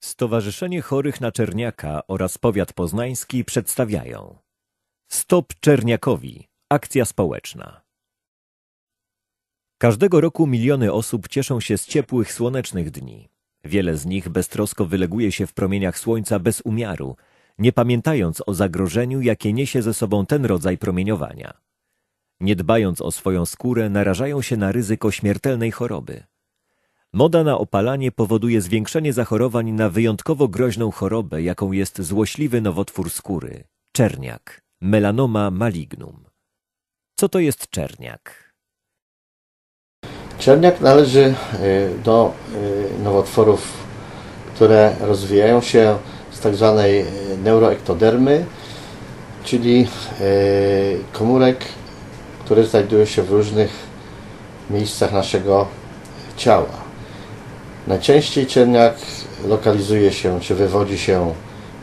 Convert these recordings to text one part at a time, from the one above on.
Stowarzyszenie Chorych na Czerniaka oraz Powiat Poznański przedstawiają Stop Czerniakowi. Akcja społeczna. Każdego roku miliony osób cieszą się z ciepłych, słonecznych dni. Wiele z nich beztrosko wyleguje się w promieniach słońca bez umiaru, nie pamiętając o zagrożeniu, jakie niesie ze sobą ten rodzaj promieniowania. Nie dbając o swoją skórę, narażają się na ryzyko śmiertelnej choroby – Moda na opalanie powoduje zwiększenie zachorowań na wyjątkowo groźną chorobę, jaką jest złośliwy nowotwór skóry czerniak, melanoma malignum. Co to jest czerniak? Czerniak należy y, do y, nowotworów, które rozwijają się z tak zwanej y, neuroektodermy, czyli komórek, które znajdują się w różnych miejscach naszego ciała. Najczęściej cierniak lokalizuje się, czy wywodzi się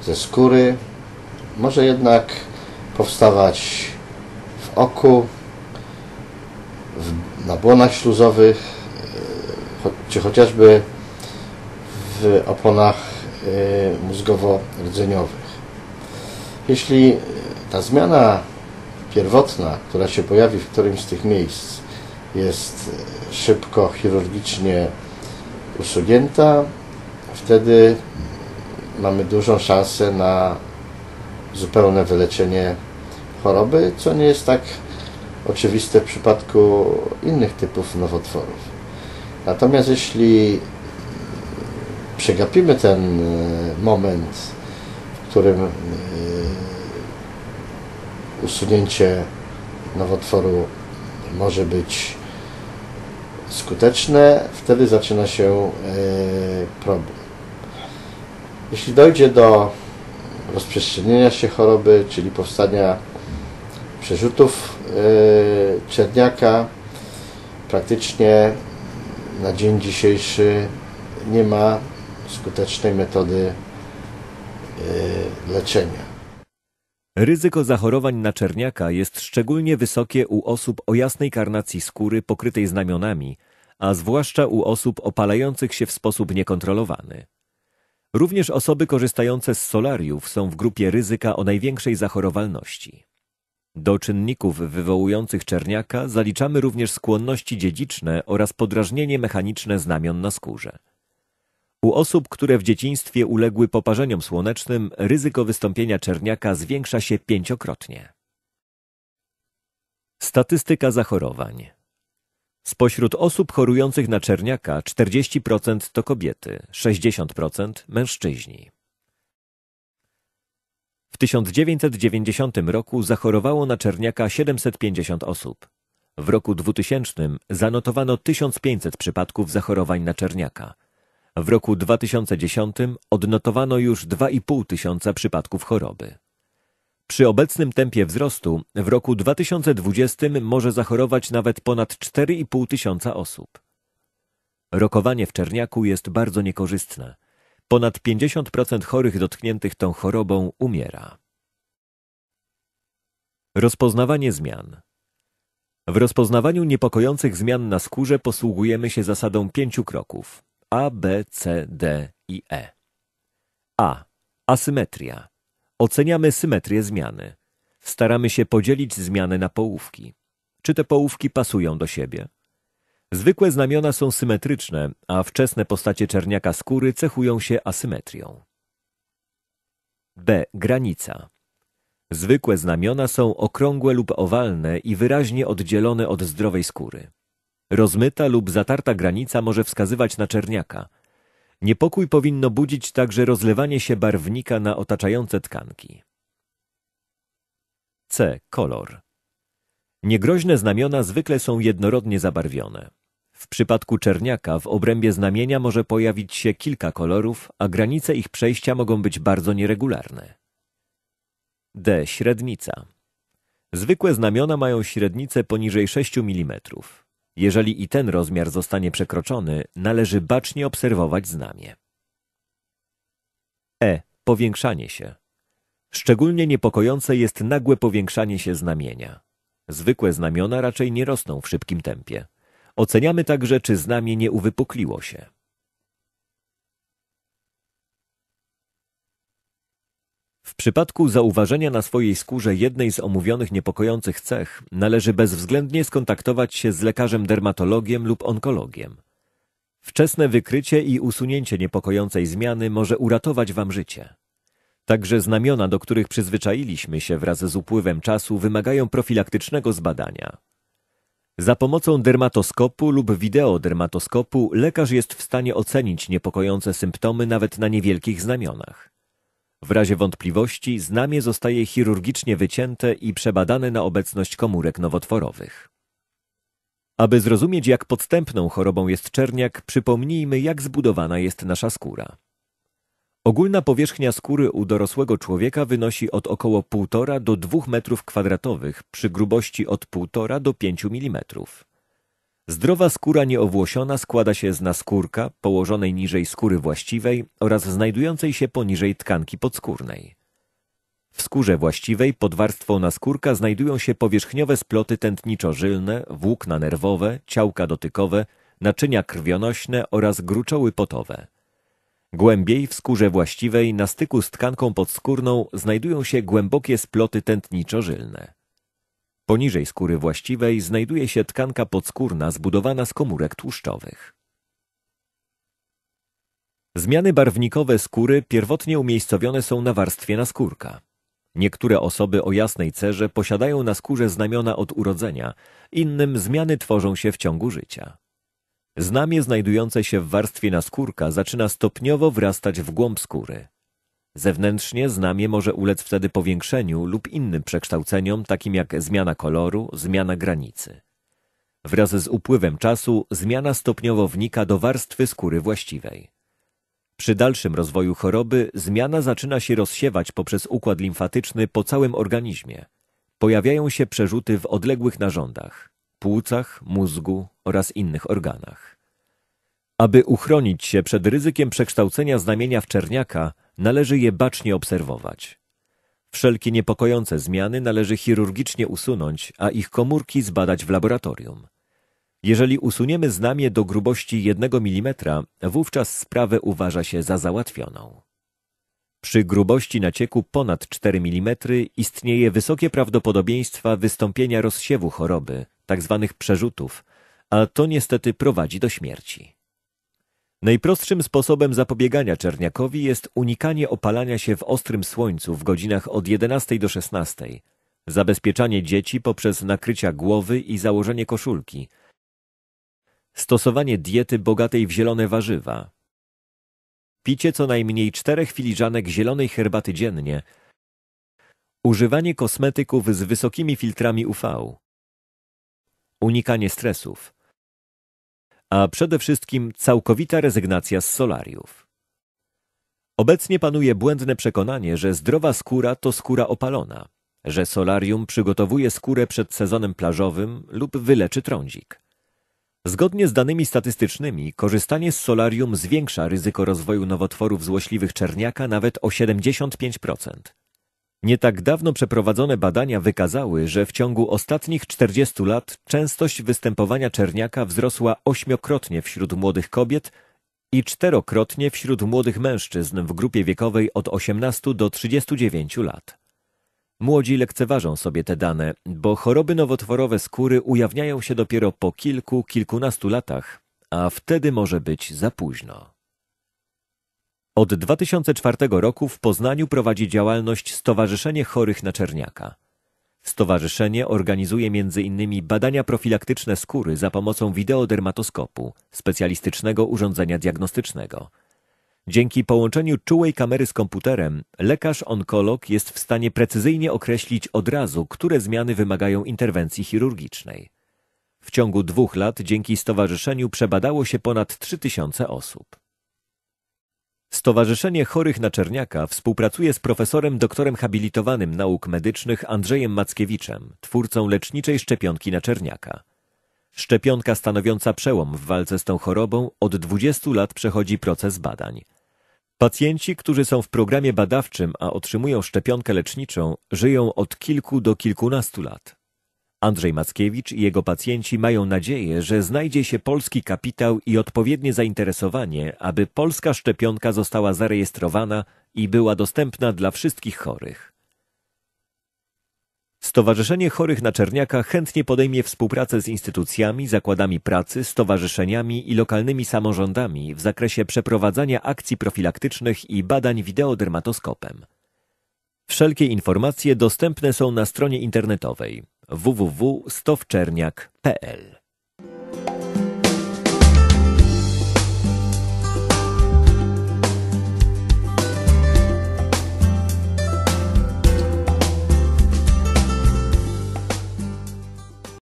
ze skóry. Może jednak powstawać w oku, w, na błonach śluzowych, e, czy chociażby w oponach e, mózgowo-rdzeniowych. Jeśli e, ta zmiana pierwotna, która się pojawi w którymś z tych miejsc, jest szybko chirurgicznie usunięta, wtedy mamy dużą szansę na zupełne wyleczenie choroby, co nie jest tak oczywiste w przypadku innych typów nowotworów. Natomiast jeśli przegapimy ten e, moment, w którym e, usunięcie nowotworu może być skuteczne, wtedy zaczyna się e, problem. Jeśli dojdzie do rozprzestrzenienia się choroby, czyli powstania przerzutów e, czerniaka, praktycznie na dzień dzisiejszy nie ma skutecznej metody e, leczenia. Ryzyko zachorowań na czerniaka jest szczególnie wysokie u osób o jasnej karnacji skóry pokrytej znamionami, a zwłaszcza u osób opalających się w sposób niekontrolowany. Również osoby korzystające z solariów są w grupie ryzyka o największej zachorowalności. Do czynników wywołujących czerniaka zaliczamy również skłonności dziedziczne oraz podrażnienie mechaniczne znamion na skórze. U osób, które w dzieciństwie uległy poparzeniom słonecznym, ryzyko wystąpienia czerniaka zwiększa się pięciokrotnie. Statystyka zachorowań Spośród osób chorujących na czerniaka 40% to kobiety, 60% mężczyźni. W 1990 roku zachorowało na czerniaka 750 osób. W roku 2000 zanotowano 1500 przypadków zachorowań na czerniaka – w roku 2010 odnotowano już 2,5 tysiąca przypadków choroby. Przy obecnym tempie wzrostu w roku 2020 może zachorować nawet ponad 4,5 tysiąca osób. Rokowanie w czerniaku jest bardzo niekorzystne. Ponad 50% chorych dotkniętych tą chorobą umiera. Rozpoznawanie zmian W rozpoznawaniu niepokojących zmian na skórze posługujemy się zasadą pięciu kroków. A, B, C, D i E. A. Asymetria. Oceniamy symetrię zmiany. Staramy się podzielić zmiany na połówki. Czy te połówki pasują do siebie? Zwykłe znamiona są symetryczne, a wczesne postacie czerniaka skóry cechują się asymetrią. B. Granica. Zwykłe znamiona są okrągłe lub owalne i wyraźnie oddzielone od zdrowej skóry. Rozmyta lub zatarta granica może wskazywać na czerniaka. Niepokój powinno budzić także rozlewanie się barwnika na otaczające tkanki. C. Kolor. Niegroźne znamiona zwykle są jednorodnie zabarwione. W przypadku czerniaka w obrębie znamienia może pojawić się kilka kolorów, a granice ich przejścia mogą być bardzo nieregularne. D. Średnica. Zwykłe znamiona mają średnicę poniżej 6 mm. Jeżeli i ten rozmiar zostanie przekroczony, należy bacznie obserwować znamie. E. Powiększanie się. Szczególnie niepokojące jest nagłe powiększanie się znamienia. Zwykłe znamiona raczej nie rosną w szybkim tempie. Oceniamy także, czy znamie nie uwypukliło się. W przypadku zauważenia na swojej skórze jednej z omówionych niepokojących cech należy bezwzględnie skontaktować się z lekarzem dermatologiem lub onkologiem. Wczesne wykrycie i usunięcie niepokojącej zmiany może uratować Wam życie. Także znamiona, do których przyzwyczailiśmy się wraz z upływem czasu, wymagają profilaktycznego zbadania. Za pomocą dermatoskopu lub wideodermatoskopu lekarz jest w stanie ocenić niepokojące symptomy nawet na niewielkich znamionach. W razie wątpliwości znamie zostaje chirurgicznie wycięte i przebadane na obecność komórek nowotworowych. Aby zrozumieć, jak podstępną chorobą jest czerniak, przypomnijmy, jak zbudowana jest nasza skóra. Ogólna powierzchnia skóry u dorosłego człowieka wynosi od około 1,5 do 2 metrów kwadratowych przy grubości od 1,5 do 5 mm. Zdrowa skóra nieowłosiona składa się z naskórka położonej niżej skóry właściwej oraz znajdującej się poniżej tkanki podskórnej. W skórze właściwej pod warstwą naskórka znajdują się powierzchniowe sploty tętniczo-żylne, włókna nerwowe, ciałka dotykowe, naczynia krwionośne oraz gruczoły potowe. Głębiej w skórze właściwej na styku z tkanką podskórną znajdują się głębokie sploty tętniczo-żylne. Poniżej skóry właściwej znajduje się tkanka podskórna zbudowana z komórek tłuszczowych. Zmiany barwnikowe skóry pierwotnie umiejscowione są na warstwie naskórka. Niektóre osoby o jasnej cerze posiadają na skórze znamiona od urodzenia, innym zmiany tworzą się w ciągu życia. Znamie znajdujące się w warstwie naskórka zaczyna stopniowo wrastać w głąb skóry. Zewnętrznie znamie może ulec wtedy powiększeniu lub innym przekształceniom, takim jak zmiana koloru, zmiana granicy. Wraz z upływem czasu zmiana stopniowo wnika do warstwy skóry właściwej. Przy dalszym rozwoju choroby zmiana zaczyna się rozsiewać poprzez układ limfatyczny po całym organizmie. Pojawiają się przerzuty w odległych narządach, płucach, mózgu oraz innych organach. Aby uchronić się przed ryzykiem przekształcenia znamienia w czerniaka, należy je bacznie obserwować. Wszelkie niepokojące zmiany należy chirurgicznie usunąć, a ich komórki zbadać w laboratorium. Jeżeli usuniemy znamie do grubości 1 mm, wówczas sprawę uważa się za załatwioną. Przy grubości nacieku ponad 4 mm istnieje wysokie prawdopodobieństwa wystąpienia rozsiewu choroby, tzw. Tak przerzutów, a to niestety prowadzi do śmierci. Najprostszym sposobem zapobiegania czerniakowi jest unikanie opalania się w ostrym słońcu w godzinach od 11 do 16, zabezpieczanie dzieci poprzez nakrycia głowy i założenie koszulki, stosowanie diety bogatej w zielone warzywa, picie co najmniej czterech filiżanek zielonej herbaty dziennie, używanie kosmetyków z wysokimi filtrami UV, unikanie stresów a przede wszystkim całkowita rezygnacja z solariów. Obecnie panuje błędne przekonanie, że zdrowa skóra to skóra opalona, że solarium przygotowuje skórę przed sezonem plażowym lub wyleczy trądzik. Zgodnie z danymi statystycznymi, korzystanie z solarium zwiększa ryzyko rozwoju nowotworów złośliwych czerniaka nawet o 75%. Nie tak dawno przeprowadzone badania wykazały, że w ciągu ostatnich 40 lat częstość występowania czerniaka wzrosła ośmiokrotnie wśród młodych kobiet i czterokrotnie wśród młodych mężczyzn w grupie wiekowej od 18 do 39 lat. Młodzi lekceważą sobie te dane, bo choroby nowotworowe skóry ujawniają się dopiero po kilku, kilkunastu latach, a wtedy może być za późno. Od 2004 roku w Poznaniu prowadzi działalność Stowarzyszenie Chorych na Czerniaka. Stowarzyszenie organizuje m.in. badania profilaktyczne skóry za pomocą wideodermatoskopu, specjalistycznego urządzenia diagnostycznego. Dzięki połączeniu czułej kamery z komputerem, lekarz-onkolog jest w stanie precyzyjnie określić od razu, które zmiany wymagają interwencji chirurgicznej. W ciągu dwóch lat dzięki stowarzyszeniu przebadało się ponad 3000 osób. Stowarzyszenie Chorych na Czerniaka współpracuje z profesorem doktorem habilitowanym nauk medycznych Andrzejem Mackiewiczem, twórcą leczniczej szczepionki na Czerniaka. Szczepionka stanowiąca przełom w walce z tą chorobą od 20 lat przechodzi proces badań. Pacjenci, którzy są w programie badawczym, a otrzymują szczepionkę leczniczą, żyją od kilku do kilkunastu lat. Andrzej Mackiewicz i jego pacjenci mają nadzieję, że znajdzie się polski kapitał i odpowiednie zainteresowanie, aby polska szczepionka została zarejestrowana i była dostępna dla wszystkich chorych. Stowarzyszenie Chorych na Czerniaka chętnie podejmie współpracę z instytucjami, zakładami pracy, stowarzyszeniami i lokalnymi samorządami w zakresie przeprowadzania akcji profilaktycznych i badań wideodermatoskopem. Wszelkie informacje dostępne są na stronie internetowej www.stowczerniak.pl